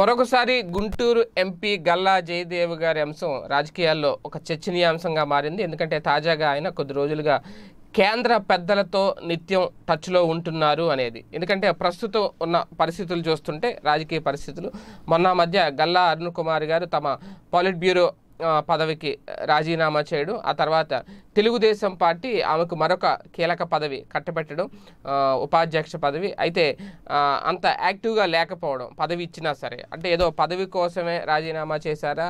మరొకసారి గుంటూరు ఎంపీ గల్లా జయదేవ్ గారి అంశం రాజకీయాల్లో ఒక చర్చనీయాంశంగా మారింది ఎందుకంటే తాజాగా ఆయన కొద్ది రోజులుగా కేంద్ర పెద్దలతో నిత్యం టచ్లో ఉంటున్నారు అనేది ఎందుకంటే ప్రస్తుతం ఉన్న పరిస్థితులు చూస్తుంటే రాజకీయ పరిస్థితులు మొన్న మధ్య గల్లా అరుణ్ కుమార్ గారు తమ పాలిట్ బ్యూరో పదవికి రాజీనామా చేయడం ఆ తర్వాత తెలుగుదేశం పార్టీ ఆమెకు మరొక కీలక పదవి కట్టబెట్టడం ఉపాధ్యక్ష పదవి అయితే అంత యాక్టివ్గా లేకపోవడం పదవి ఇచ్చినా సరే అంటే ఏదో పదవి కోసమే రాజీనామా చేశారా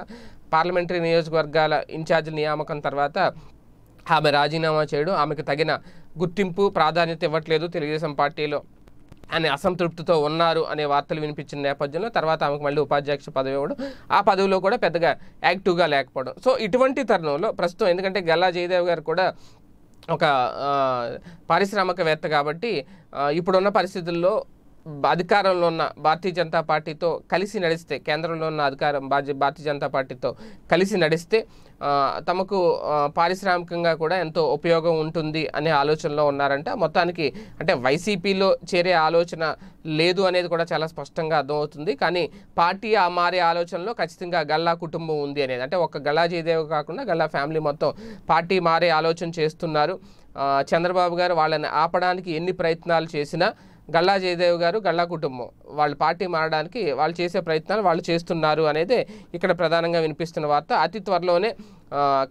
పార్లమెంటరీ నియోజకవర్గాల ఇన్ఛార్జ్ నియామకం తర్వాత ఆమె రాజీనామా చేయడం ఆమెకు తగిన గుర్తింపు ప్రాధాన్యత ఇవ్వట్లేదు తెలుగుదేశం పార్టీలో అని అసంతృప్తితో ఉన్నారు అనే వార్తలు వినిపించిన నేపథ్యంలో తర్వాత ఆమెకు మళ్ళీ ఉపాధ్యక్ష పదవి ఇవ్వడం ఆ పదవిలో కూడా పెద్దగా యాక్టివ్గా లేకపోవడం సో ఇటువంటి తరుణంలో ప్రస్తుతం ఎందుకంటే గల్లా జయదేవ్ గారు కూడా ఒక పారిశ్రామికవేత్త కాబట్టి ఇప్పుడున్న పరిస్థితుల్లో అధికారంలో ఉన్న భారతీయ జనతా పార్టీతో కలిసి నడిస్తే కేంద్రంలో ఉన్న అధికారం భారతీయ జనతా పార్టీతో కలిసి నడిస్తే తమకు పారిశ్రామికంగా కూడా ఎంతో ఉపయోగం ఉంటుంది అనే ఆలోచనలో ఉన్నారంట మొత్తానికి అంటే వైసీపీలో చేరే ఆలోచన లేదు అనేది కూడా చాలా స్పష్టంగా అర్థమవుతుంది కానీ పార్టీ ఆ మారే ఆలోచనలో ఖచ్చితంగా గల్లా కుటుంబం ఉంది అనేది అంటే ఒక గల్లా జయదేవ్ కాకుండా గల్లా ఫ్యామిలీ మొత్తం పార్టీ మారే ఆలోచన చేస్తున్నారు చంద్రబాబు గారు వాళ్ళని ఆపడానికి ఎన్ని ప్రయత్నాలు చేసినా గల్లా జయదేవ్ గారు గల్లా కుటుంబం వాళ్ళ పార్టీ మారడానికి వాళ్ళు చేసే ప్రయత్నాలు వాళ్ళు చేస్తున్నారు అనేది ఇక్కడ ప్రధానంగా వినిపిస్తున్న వార్త అతి త్వరలోనే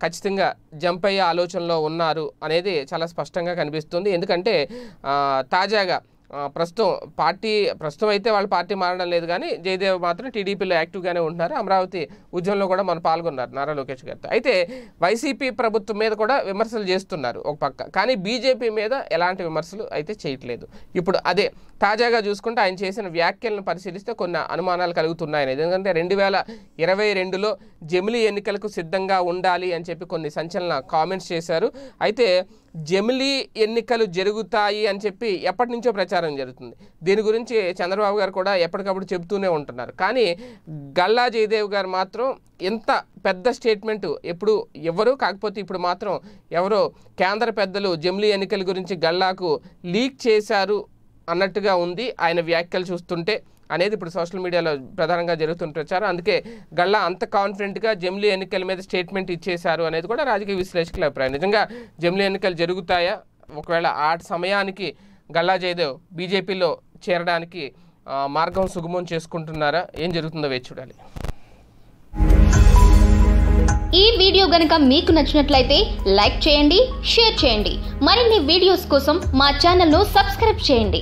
ఖచ్చితంగా జంప్ అయ్యే ఆలోచనలో ఉన్నారు అనేది చాలా స్పష్టంగా కనిపిస్తుంది ఎందుకంటే తాజాగా ప్రస్తుతం పార్టీ ప్రస్తుతం అయితే వాళ్ళు పార్టీ మారడం లేదు కానీ జయదేవ్ మాత్రం టీడీపీలో యాక్టివ్గానే ఉంటున్నారు అమరావతి ఉద్యమంలో కూడా మనం పాల్గొన్నారు నారా లోకేష్ గారితో అయితే వైసీపీ ప్రభుత్వం మీద కూడా విమర్శలు చేస్తున్నారు ఒక పక్క కానీ బీజేపీ మీద ఎలాంటి విమర్శలు అయితే చేయట్లేదు ఇప్పుడు అదే తాజాగా చూసుకుంటే ఆయన చేసిన వ్యాఖ్యలను పరిశీలిస్తే కొన్ని అనుమానాలు కలుగుతున్నాయని ఎందుకంటే రెండు వేల ఇరవై రెండులో జమిలి ఎన్నికలకు సిద్ధంగా ఉండాలి అని చెప్పి కొన్ని సంచలన కామెంట్స్ చేశారు అయితే జమిలి ఎన్నికలు జరుగుతాయి అని చెప్పి ఎప్పటి నుంచో ప్రచారం ప్రచారం జరుగుతుంది దీని గురించి చంద్రబాబు గారు కూడా ఎప్పటికప్పుడు చెబుతూనే ఉంటున్నారు కానీ గల్లా జయదేవ్ గారు మాత్రం ఇంత పెద్ద స్టేట్మెంట్ ఎప్పుడు ఎవరు కాకపోతే ఇప్పుడు మాత్రం ఎవరో కేంద్ర పెద్దలు జమిలీ ఎన్నికల గురించి గల్లాకు లీక్ చేశారు అన్నట్టుగా ఉంది ఆయన వ్యాఖ్యలు చూస్తుంటే అనేది ఇప్పుడు సోషల్ మీడియాలో ప్రధానంగా జరుగుతున్న ప్రచారం అందుకే గల్లా అంత కాన్ఫిడెంట్గా జమిలీ ఎన్నికల మీద స్టేట్మెంట్ ఇచ్చేశారు అనేది కూడా రాజకీయ విశ్లేషకుల అభిప్రాయం నిజంగా జమిలీ ఎన్నికలు జరుగుతాయా ఒకవేళ ఆ సమయానికి గల్లా జయదేవ్ బీజేపీలో చేరడానికి మార్గం సుగమం చేసుకుంటున్నారా ఏం జరుగుతుందో వేచి చూడాలి ఈ వీడియో గనక మీకు నచ్చినట్లయితే లైక్ చేయండి షేర్ చేయండి మరిన్ని వీడియోస్ కోసం మా ఛానల్ను సబ్స్క్రైబ్ చేయండి